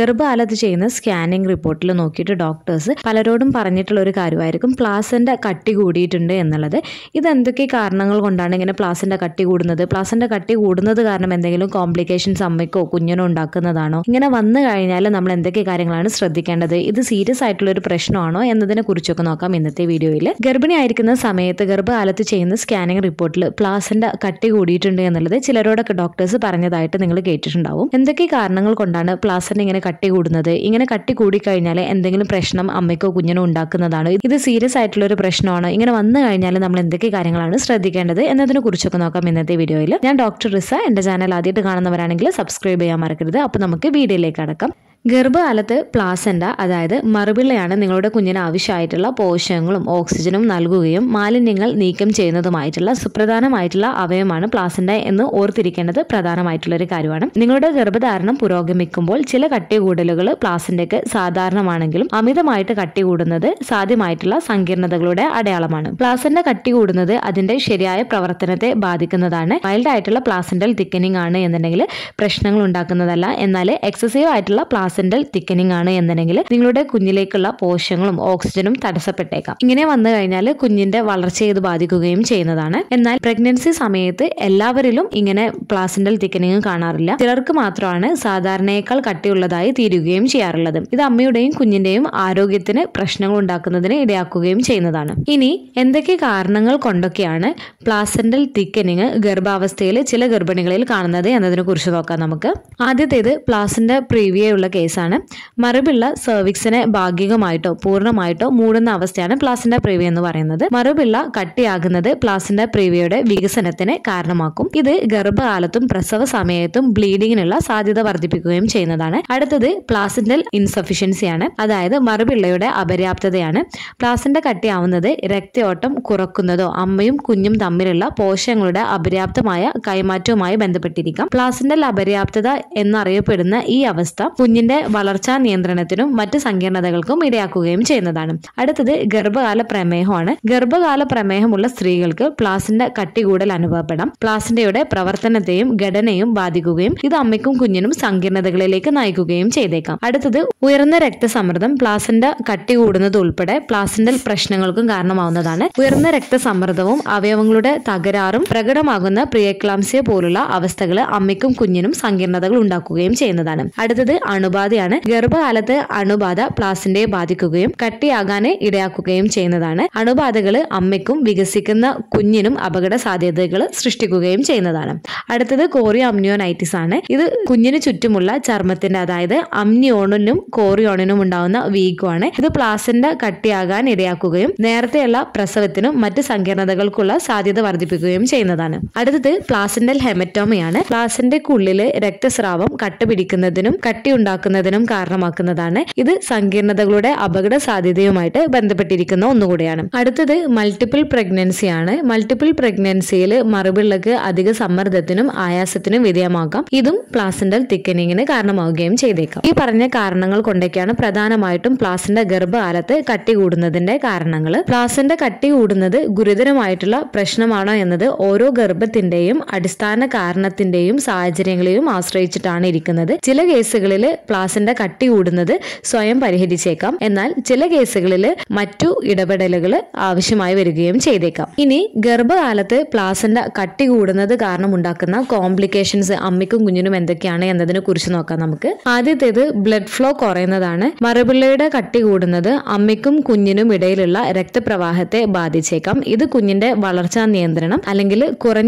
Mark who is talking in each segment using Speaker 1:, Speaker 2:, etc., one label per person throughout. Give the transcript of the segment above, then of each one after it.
Speaker 1: ഗർഭകാലത്ത് ചെയ്യുന്ന സ്കാനിങ് റിപ്പോർട്ടിൽ നോക്കിയിട്ട് ഡോക്ടേഴ്സ് പലരോടും പറഞ്ഞിട്ടുള്ള ഒരു കാര്യമായിരിക്കും പ്ലാസൻ്റെ കട്ടി കൂടിയിട്ടുണ്ട് എന്നുള്ളത് ഇത് എന്തൊക്കെ കാരണങ്ങൾ കൊണ്ടാണ് ഇങ്ങനെ പ്ലാസൻ്റെ കട്ടി കൂടുന്നത് പ്ലാസൻ്റെ കട്ടി കൂടുന്നത് കാരണം എന്തെങ്കിലും കോംപ്ലിക്കേഷൻസ് അമ്മയ്ക്കോ കുഞ്ഞിനോ ഉണ്ടാക്കുന്നതാണോ ഇങ്ങനെ വന്നു കഴിഞ്ഞാൽ നമ്മൾ എന്തൊക്കെ കാര്യങ്ങളാണ് ശ്രദ്ധിക്കേണ്ടത് ഇത് സീരിയസ് ആയിട്ടുള്ള ഒരു പ്രശ്നമാണോ എന്നതിനെ കുറിച്ചൊക്കെ നോക്കാം ഇന്നത്തെ വീഡിയോയിൽ ഗർഭിണിയായിരിക്കുന്ന സമയത്ത് ഗർഭകാലത്ത് ചെയ്യുന്ന സ്കാനിങ് റിപ്പോർട്ടിൽ പ്ലാസൻ്റെ കട്ടി കൂടിയിട്ടുണ്ട് എന്നുള്ളത് ചിലരോടൊക്കെ ഡോക്ടേഴ്സ് പറഞ്ഞതായിട്ട് നിങ്ങൾ കേട്ടിട്ടുണ്ടാവും എന്തൊക്കെ കാരണങ്ങൾ കൊണ്ടാണ് പ്ലാസൻ്റെ ഇങ്ങനെ കട്ടി കൂടുന്നത് ഇങ്ങനെ കട്ടി കൂടിക്കഴിഞ്ഞാൽ എന്തെങ്കിലും പ്രശ്നം അമ്മയ്ക്കോ കുഞ്ഞിനോ ഉണ്ടാക്കുന്നതാണ് ഇത് സീരിയസ് ആയിട്ടുള്ള ഒരു പ്രശ്നമാണ് ഇങ്ങനെ വന്നു കഴിഞ്ഞാൽ നമ്മൾ എന്തൊക്കെ കാര്യങ്ങളാണ് ശ്രദ്ധിക്കേണ്ടത് എന്നതിനെ കുറിച്ചൊക്കെ നോക്കാം ഇന്നത്തെ വീഡിയോയിൽ ഞാൻ ഡോക്ടർ റിസ എന്റെ ചാനൽ ആദ്യമായിട്ട് കാണുന്നവരാണെങ്കിൽ സബ്സ്ക്രൈബ് ചെയ്യാൻ മറക്കരുത് അപ്പോൾ നമുക്ക് വീഡിയോയിലേക്ക് അടക്കാം ഗർഭകാലത്ത് പ്ലാസൻഡ അതായത് മറുപിള്ളയാണ് നിങ്ങളുടെ കുഞ്ഞിന് ആവശ്യമായിട്ടുള്ള പോഷകങ്ങളും ഓക്സിജനും നൽകുകയും മാലിന്യങ്ങൾ നീക്കം ചെയ്യുന്നതുമായിട്ടുള്ള സുപ്രധാനമായിട്ടുള്ള അവയവമാണ് പ്ലാസൻഡ എന്ന് ഓർത്തിരിക്കേണ്ടത് പ്രധാനമായിട്ടുള്ള ഒരു കാര്യമാണ് നിങ്ങളുടെ ഗർഭധാരണം പുരോഗമിക്കുമ്പോൾ ചില കട്ടികൂടലുകൾ പ്ലാസൻഡയ്ക്ക് സാധാരണമാണെങ്കിലും അമിതമായിട്ട് കട്ടി കൂടുന്നത് സാധ്യമായിട്ടുള്ള സങ്കീർണതകളുടെ അടയാളമാണ് പ്ലാസൻഡ കട്ടി കൂടുന്നത് അതിന്റെ ശരിയായ പ്രവർത്തനത്തെ ബാധിക്കുന്നതാണ് മൈൽഡ് ആയിട്ടുള്ള തിക്കനിങ് ആണ് എന്നുണ്ടെങ്കിൽ പ്രശ്നങ്ങൾ ഉണ്ടാക്കുന്നതല്ല എന്നാൽ എക്സസീവ് ആയിട്ടുള്ള പ്ലാസ് പ്ലാസന്റൽ തിക്കനിങ് ആണ് എന്നുണ്ടെങ്കിൽ നിങ്ങളുടെ കുഞ്ഞിലേക്കുള്ള പോഷങ്ങളും ഓക്സിജനും തടസ്സപ്പെട്ടേക്കാം ഇങ്ങനെ വന്നു കഴിഞ്ഞാൽ കുഞ്ഞിന്റെ വളർച്ചയെ ഇത് ബാധിക്കുകയും ചെയ്യുന്നതാണ് എന്നാൽ പ്രഗ്നൻസി സമയത്ത് എല്ലാവരിലും ഇങ്ങനെ പ്ലാസന്റൽ തിക്കനിങ് കാണാറില്ല ചിലർക്ക് മാത്രമാണ് സാധാരണയേക്കാൾ കട്ടിയുള്ളതായി തീരുകയും ചെയ്യാറുള്ളത് ഇത് അമ്മയുടെയും കുഞ്ഞിന്റെയും ആരോഗ്യത്തിന് പ്രശ്നങ്ങൾ ഉണ്ടാക്കുന്നതിന് ഇടയാക്കുകയും ചെയ്യുന്നതാണ് ഇനി എന്തൊക്കെ കാരണങ്ങൾ കൊണ്ടൊക്കെയാണ് പ്ലാസന്റൽ തിക്കനിങ് ഗർഭാവസ്ഥയിൽ ചില ഗർഭിണികളിൽ കാണുന്നത് എന്നതിനെ കുറിച്ച് നോക്കാം നമുക്ക് ആദ്യത്തേത് പ്ലാസിന്റെ പ്രീവിയുള്ള കേസാണ് മറുപിള്ള സെർവിക്സിനെ ഭാഗികമായിട്ടോ പൂർണ്ണമായിട്ടോ മൂടുന്ന അവസ്ഥയാണ് പ്ലാസിന്റെ പ്രീവിയ എന്ന് പറയുന്നത് മറുപിള്ള കട്ടിയാകുന്നത് പ്ലാസിന്റെ പ്രീവിയയുടെ വികസനത്തിന് കാരണമാക്കും ഇത് ഗർഭകാലത്തും പ്രസവ സമയത്തും ബ്ലീഡിങ്ങിനുള്ള സാധ്യത വർദ്ധിപ്പിക്കുകയും ചെയ്യുന്നതാണ് അടുത്തത് പ്ലാസിന്റൽ ഇൻസഫിഷ്യൻസിയാണ് അതായത് മറുപിള്ളയുടെ അപര്യാപ്തതയാണ് പ്ലാസിന്റെ കട്ടിയാവുന്നത് രക്തയോട്ടം കുറക്കുന്നതോ അമ്മയും കുഞ്ഞും തമ്മിലുള്ള പോഷകങ്ങളുടെ അപര്യാപ്തമായ കൈമാറ്റവുമായി ബന്ധപ്പെട്ടിരിക്കാം പ്ലാസിന്റൽ അപര്യാപ്തത എന്നറിയപ്പെടുന്ന ഈ അവസ്ഥ കുഞ്ഞിന്റെ ഇതിന്റെ വളർച്ചാ നിയന്ത്രണത്തിനും മറ്റ് സങ്കീർണതകൾക്കും ഇടയാക്കുകയും ചെയ്യുന്നതാണ് അടുത്തത് ഗർഭകാല പ്രമേഹമാണ് ഗർഭകാല പ്രമേഹമുള്ള സ്ത്രീകൾക്ക് പ്ലാസിന്റെ കട്ടി കൂടൽ അനുഭവപ്പെടാം പ്ലാസിന്റയുടെ പ്രവർത്തനത്തെയും ഘടനയും ബാധിക്കുകയും ഇത് അമ്മയ്ക്കും കുഞ്ഞിനും സങ്കീർണതകളിലേക്ക് നയിക്കുകയും ചെയ്തേക്കാം അടുത്തത് ഉയർന്ന രക്തസമ്മർദ്ദം പ്ലാസിന്റെ കട്ടി കൂടുന്നത് ഉൾപ്പെടെ പ്ലാസിന്റൽ പ്രശ്നങ്ങൾക്കും കാരണമാവുന്നതാണ് ഉയർന്ന രക്തസമ്മർദ്ദവും അവയവങ്ങളുടെ തകരാറും പ്രകടമാകുന്ന പ്രിയക്ലാംസിയ പോലുള്ള അവസ്ഥകൾ അമ്മയ്ക്കും കുഞ്ഞിനും സങ്കീർണതകൾ ഉണ്ടാക്കുകയും ചെയ്യുന്നതാണ് അടുത്തത് അണുബ അണുബാധയാണ് ഗർഭകാലത്ത് അണുബാധ പ്ലാസിന്റെ ബാധിക്കുകയും കട്ടിയാകാനെ ഇടയാക്കുകയും ചെയ്യുന്നതാണ് അണുബാധകൾ അമ്മയ്ക്കും വികസിക്കുന്ന കുഞ്ഞിനും അപകട സാധ്യതകൾ സൃഷ്ടിക്കുകയും ചെയ്യുന്നതാണ് അടുത്തത് കോറിയോ അമ്നിയോനൈറ്റിസ് ആണ് ഇത് കുഞ്ഞിന് ചുറ്റുമുള്ള ചർമ്മത്തിന്റെ അതായത് അമ്നിയോണിനും കോറിയോണിനും ഉണ്ടാവുന്ന വീക്കമാണ് ഇത് പ്ലാസിന്റെ കട്ടിയാകാൻ ഇടയാക്കുകയും നേരത്തെയുള്ള പ്രസവത്തിനും മറ്റ് സങ്കീർണതകൾക്കുള്ള സാധ്യത വർദ്ധിപ്പിക്കുകയും ചെയ്യുന്നതാണ് അടുത്തത് പ്ലാസിന്റൽ ഹെമറ്റോമയാണ് പ്ലാസിന്റയ്ക്കുള്ളിലെ രക്തസ്രാവം കട്ട പിടിക്കുന്നതിനും കട്ടിയുണ്ടാക്കുന്ന ഉണ്ടാക്കുന്നതിനും കാരണമാക്കുന്നതാണ് ഇത് സങ്കീർണതകളുടെ അപകട സാധ്യതയുമായിട്ട് ബന്ധപ്പെട്ടിരിക്കുന്ന ഒന്നുകൂടിയാണ് അടുത്തത് മൾട്ടിപ്പിൾ പ്രഗ്നൻസി ആണ് മൾട്ടിപ്പിൾ പ്രഗ്നൻസിയിൽ മറുപിള്ളക്ക് അധിക സമ്മർദ്ദത്തിനും ആയാസത്തിനും വിധേയമാക്കാം ഇതും പ്ലാസിന്റൽ തിക്കനിങ്ങിന് കാരണമാവുകയും ചെയ്തേക്കാം ഈ പറഞ്ഞ കാരണങ്ങൾ കൊണ്ടൊക്കെയാണ് പ്രധാനമായിട്ടും പ്ലാസിന്റെ ഗർഭകാലത്ത് കട്ടി കൂടുന്നതിന്റെ കാരണങ്ങൾ പ്ലാസിന്റെ കട്ടി കൂടുന്നത് ഗുരുതരമായിട്ടുള്ള പ്രശ്നമാണോ എന്നത് ഓരോ ഗർഭത്തിന്റെയും അടിസ്ഥാന കാരണത്തിന്റെയും സാഹചര്യങ്ങളെയും ആശ്രയിച്ചിട്ടാണ് ഇരിക്കുന്നത് ചില കേസുകളിൽ ക്ലാസിന്റെ കട്ടി കൂടുന്നത് സ്വയം പരിഹരിച്ചേക്കാം എന്നാൽ ചില കേസുകളിൽ മറ്റു ഇടപെടലുകൾ ആവശ്യമായി വരികയും ചെയ്തേക്കാം ഇനി ഗർഭകാലത്ത് പ്ലാസിന്റെ കട്ടി കൂടുന്നത് കാരണം ഉണ്ടാക്കുന്ന കോംപ്ലിക്കേഷൻസ് അമ്മയ്ക്കും കുഞ്ഞിനും എന്തൊക്കെയാണ് എന്നതിനെ കുറിച്ച് നോക്കാം നമുക്ക് ആദ്യത്തേത് ബ്ലഡ് ഫ്ലോ കുറയുന്നതാണ് മറുപിള്ളയുടെ കട്ടി കൂടുന്നത് അമ്മയ്ക്കും കുഞ്ഞിനും ഇടയിലുള്ള രക്തപ്രവാഹത്തെ ബാധിച്ചേക്കാം ഇത് കുഞ്ഞിന്റെ വളർച്ചാ നിയന്ത്രണം അല്ലെങ്കിൽ കുറഞ്ഞ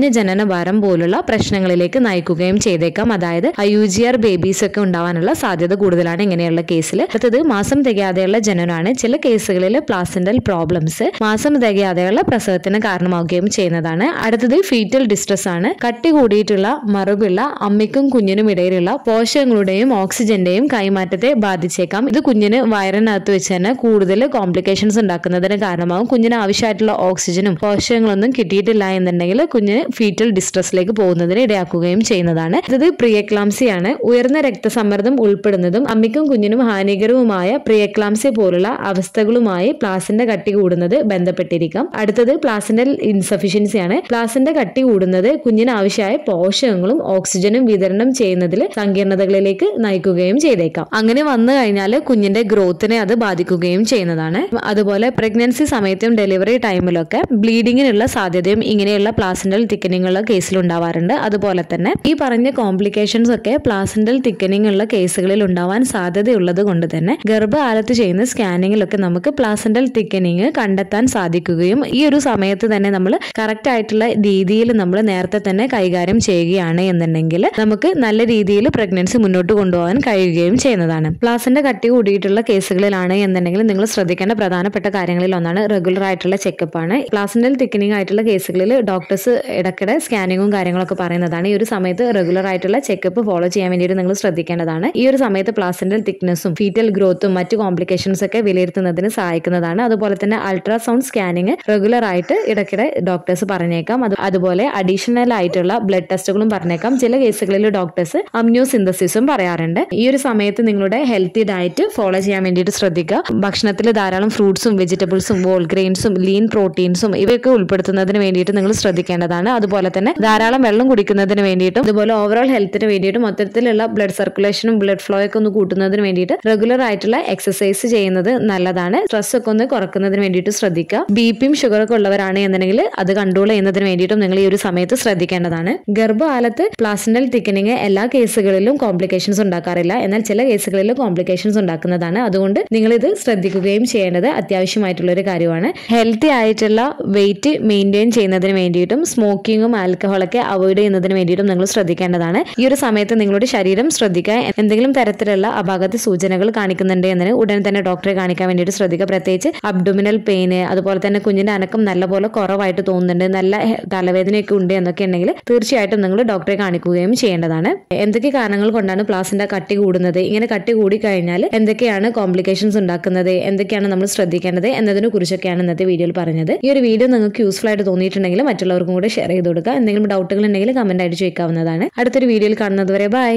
Speaker 1: ഭാരം പോലുള്ള പ്രശ്നങ്ങളിലേക്ക് നയിക്കുകയും ചെയ്തേക്കാം അതായത് അയുജിആർ ബേബീസ് ഒക്കെ ഉണ്ടാവാനുള്ള സാധ്യത സാധ്യത കൂടുതലാണ് ഇങ്ങനെയുള്ള കേസിൽ അടുത്തത് മാസം തികയാതെയുള്ള ജനനമാണ് ചില കേസുകളിൽ പ്ലാസന്റൽ പ്രോബ്ലംസ് മാസം തികയാതെയുള്ള പ്രസവത്തിന് കാരണമാവുകയും ചെയ്യുന്നതാണ് അടുത്തത് ഫീറ്റൽ ഡിസ്ട്രസ് ആണ് കട്ടി കൂടിയിട്ടുള്ള മറുകുള്ള അമ്മയ്ക്കും കുഞ്ഞിനും ഇടയിലുള്ള പോഷകങ്ങളുടെയും ഓക്സിജന്റെയും കൈമാറ്റത്തെ ബാധിച്ചേക്കാം ഇത് കുഞ്ഞിന് വയറിനകത്ത് വെച്ച് തന്നെ കൂടുതൽ കോംപ്ലിക്കേഷൻസ് ഉണ്ടാക്കുന്നതിന് കാരണമാകും കുഞ്ഞിന് ആവശ്യമായിട്ടുള്ള ഓക്സിജനും പോഷകങ്ങളൊന്നും കിട്ടിയിട്ടില്ല എന്നുണ്ടെങ്കിൽ കുഞ്ഞിന് ഫീറ്റൽ ഡിസ്ട്രസ്സിലേക്ക് പോകുന്നതിന് ഇടയാക്കുകയും ചെയ്യുന്നതാണ് ഇത് പ്രിയക്ലാംസിയാണ് ഉയർന്ന രക്തസമ്മർദ്ദം ഉൾപ്പെടെ നഷ്ടപ്പെടുന്നതും അമ്മിക്കും കുഞ്ഞിനും ഹാനികരവുമായ പ്രിയക്ലാംസ്യ പോലുള്ള അവസ്ഥകളുമായി പ്ലാസിന്റെ കട്ടി കൂടുന്നത് ബന്ധപ്പെട്ടിരിക്കാം അടുത്തത് പ്ലാസിന്റെ ഇൻസഫിഷ്യൻസിയാണ് പ്ലാസിന്റെ കട്ടി കൂടുന്നത് കുഞ്ഞിന് ആവശ്യമായ പോഷകങ്ങളും ഓക്സിജനും വിതരണം ചെയ്യുന്നതിൽ സങ്കീർണതകളിലേക്ക് നയിക്കുകയും ചെയ്തേക്കാം അങ്ങനെ വന്നു കഴിഞ്ഞാൽ കുഞ്ഞിന്റെ ഗ്രോത്തിനെ അത് ബാധിക്കുകയും ചെയ്യുന്നതാണ് അതുപോലെ പ്രഗ്നൻസി സമയത്തും ഡെലിവറി ടൈമിലൊക്കെ ബ്ലീഡിങ്ങിനുള്ള സാധ്യതയും ഇങ്ങനെയുള്ള പ്ലാസിന്റൽ തിക്കനിങ്ങുള്ള കേസിലുണ്ടാവാറുണ്ട് അതുപോലെ തന്നെ ഈ പറഞ്ഞ കോംപ്ലിക്കേഷൻസ് ഒക്കെ പ്ലാസിന്റൽ തിക്കനിങ് ഉള്ള കേസുകളിൽ ഉണ്ടാവാൻ സാധ്യതയുള്ളത് കൊണ്ട് തന്നെ ഗർഭകാലത്ത് ചെയ്യുന്ന സ്കാനിങ്ങിലൊക്കെ നമുക്ക് പ്ലാസന്റൽ തിക്കനിങ് കണ്ടെത്താൻ സാധിക്കുകയും ഈ ഒരു സമയത്ത് തന്നെ നമ്മൾ കറക്റ്റ് ആയിട്ടുള്ള രീതിയിൽ നമ്മൾ നേരത്തെ തന്നെ കൈകാര്യം ചെയ്യുകയാണ് എന്നുണ്ടെങ്കിൽ നമുക്ക് നല്ല രീതിയിൽ പ്രഗ്നൻസി മുന്നോട്ട് കൊണ്ടുപോകാൻ കഴിയുകയും ചെയ്യുന്നതാണ് പ്ലാസിന്റെ കട്ടി കൂടിയിട്ടുള്ള കേസുകളിലാണ് എന്നുണ്ടെങ്കിൽ നിങ്ങൾ ശ്രദ്ധിക്കേണ്ട പ്രധാനപ്പെട്ട കാര്യങ്ങളിൽ ഒന്നാണ് റെഗുലർ ആയിട്ടുള്ള ചെക്കപ്പ് ആണ് പ്ലാസിന്റെ തിക്കനിങ് ആയിട്ടുള്ള കേസുകളിൽ ഡോക്ടേഴ്സ് ഇടയ്ക്കിടെ സ്കാനിങ്ങും കാര്യങ്ങളൊക്കെ പറയുന്നതാണ് ഈ ഒരു സമയത്ത് റെഗുലർ ആയിട്ടുള്ള ചെക്കപ്പ് ഫോളോ ചെയ്യാൻ വേണ്ടിയിട്ട് നിങ്ങൾ ശ്രദ്ധിക്കേണ്ടതാണ് ഈ ഒരു സമയത്ത് പ്ലാസിന്റൽ തിക്നെസ്സും ഫീറ്റൽ ഗ്രോത്തും മറ്റ് കോംപ്ലിക്കേഷൻസ് ഒക്കെ വിലയിരുത്തുന്നതിന് സഹായിക്കുന്നതാണ് അതുപോലെ തന്നെ അൾട്രാസൗണ്ട് സ്കാനിങ് റെഗുലർ ആയിട്ട് ഇടയ്ക്കിടെ ഡോക്ടേഴ്സ് പറഞ്ഞേക്കാം അതുപോലെ അഡീഷണൽ ആയിട്ടുള്ള ബ്ലഡ് ടെസ്റ്റുകളും പറഞ്ഞേക്കാം ചില കേസുകളിൽ ഡോക്ടേഴ്സ് അമ്ന്യൂ സിന്തസിസും പറയാറുണ്ട് ഈ ഒരു സമയത്ത് നിങ്ങളുടെ ഹെൽത്തി ഡയറ്റ് ഫോളോ ചെയ്യാൻ വേണ്ടിയിട്ട് ശ്രദ്ധിക്കുക ഭക്ഷണത്തിൽ ധാരാളം ഫ്രൂട്ട്സും വെജിറ്റബിൾസും വോൾ ഗ്രെയിൻസും ലീൻ പ്രോട്ടീൻസും ഇവയൊക്കെ ഉൾപ്പെടുത്തുന്നതിന് വേണ്ടിയിട്ട് നിങ്ങൾ ശ്രദ്ധിക്കേണ്ടതാണ് അതുപോലെ തന്നെ ധാരാളം വെള്ളം കുടിക്കുന്നതിന് വേണ്ടിയിട്ടും അതുപോലെ ഓവറോൾ ഹെൽത്തിന് വേണ്ടിയിട്ടും മൊത്തത്തിലുള്ള ബ്ലഡ് സർക്കുലേഷനും ബ്ലഡ് ഫ്ലോ ഒക്കെ ഒന്ന് കൂട്ടുന്നതിന് വേണ്ടിയിട്ട് റെഗുലർ ആയിട്ടുള്ള എക്സസൈസ് ചെയ്യുന്നത് നല്ലതാണ് സ്ട്രെസ് ഒക്കെ ഒന്ന് കുറക്കുന്നതിന് വേണ്ടിയിട്ട് ശ്രദ്ധിക്കുക ബി പിയും ഷുഗറൊക്കെ ഉള്ളവരാണ് എന്നുണ്ടെങ്കിൽ അത് കൺട്രോൾ ചെയ്യുന്നതിന് വേണ്ടിയിട്ടും നിങ്ങൾ ഈ ഒരു സമയത്ത് ശ്രദ്ധിക്കേണ്ടതാണ് ഗർഭകാലത്ത് പ്ലാസിൻഡൽ തിക്കനിങ് എല്ലാ കേസുകളിലും കോംപ്ലിക്കേഷൻസ് ഉണ്ടാക്കാറില്ല എന്നാൽ ചില കേസുകളിൽ കോംപ്ലിക്കേഷൻസ് ഉണ്ടാക്കുന്നതാണ് അതുകൊണ്ട് നിങ്ങൾ ഇത് ശ്രദ്ധിക്കുകയും ചെയ്യേണ്ടത് അത്യാവശ്യമായിട്ടുള്ള ഒരു കാര്യമാണ് ഹെൽത്തി ആയിട്ടുള്ള വെയിറ്റ് മെയിൻറ്റെയിൻ ചെയ്യുന്നതിന് വേണ്ടിയിട്ടും സ്മോക്കിങ്ങും ആൽക്കഹോളൊക്കെ അവോയ്ഡ് ചെയ്യുന്നതിന് വേണ്ടിയിട്ടും നിങ്ങൾ ശ്രദ്ധിക്കേണ്ടതാണ് ഈ ഒരു സമയത്ത് നിങ്ങളുടെ ശരീരം ശ്രദ്ധിക്കുക എന്തെങ്കിലും തരത്തിലുള്ള അപാകത സൂചനകൾ കാണിക്കുന്നുണ്ട് എന്നതിന് ഉടൻ തന്നെ ഡോക്ടറെ കാണിക്കാൻ വേണ്ടിയിട്ട് ശ്രദ്ധിക്കുക പ്രത്യേകിച്ച് അബ്ഡോമിനൽ പെയിന് അതുപോലെ തന്നെ കുഞ്ഞിന്റെ അനക്കം നല്ലപോലെ കുറവായിട്ട് തോന്നുന്നുണ്ട് നല്ല തലവേദനയൊക്കെ ഉണ്ട് എന്നൊക്കെ ഉണ്ടെങ്കിൽ തീർച്ചയായിട്ടും നിങ്ങൾ ഡോക്ടറെ കാണിക്കുകയും ചെയ്യേണ്ടതാണ് എന്തൊക്കെ കാരണങ്ങൾ കൊണ്ടാണ് പ്ലാസിന്റെ കട്ടി കൂടുന്നത് ഇങ്ങനെ കട്ടി കൂടി കഴിഞ്ഞാൽ എന്തൊക്കെയാണ് കോംപ്ലിക്കേഷൻസ് ഉണ്ടാക്കുന്നത് എന്തൊക്കെയാണ് നമ്മൾ ശ്രദ്ധിക്കേണ്ടത് എന്നതിനെ കുറിച്ചൊക്കെയാണ് ഇന്നത്തെ വീഡിയോയിൽ പറഞ്ഞത് ഈ ഒരു വീഡിയോ നിങ്ങൾക്ക് യൂസ്ഫുൾ ആയിട്ട് തോന്നിയിട്ടുണ്ടെങ്കിൽ മറ്റുള്ളവർക്കും കൂടെ ഷെയർ ചെയ്ത് കൊടുക്കുക എന്തെങ്കിലും ഡൗട്ടുകൾ ഉണ്ടെങ്കിൽ കമന്റ് ആയിട്ട് ചോദിക്കാവുന്നതാണ് അടുത്തൊരു വീഡിയോയിൽ കാണുന്നത് വരെ ബൈ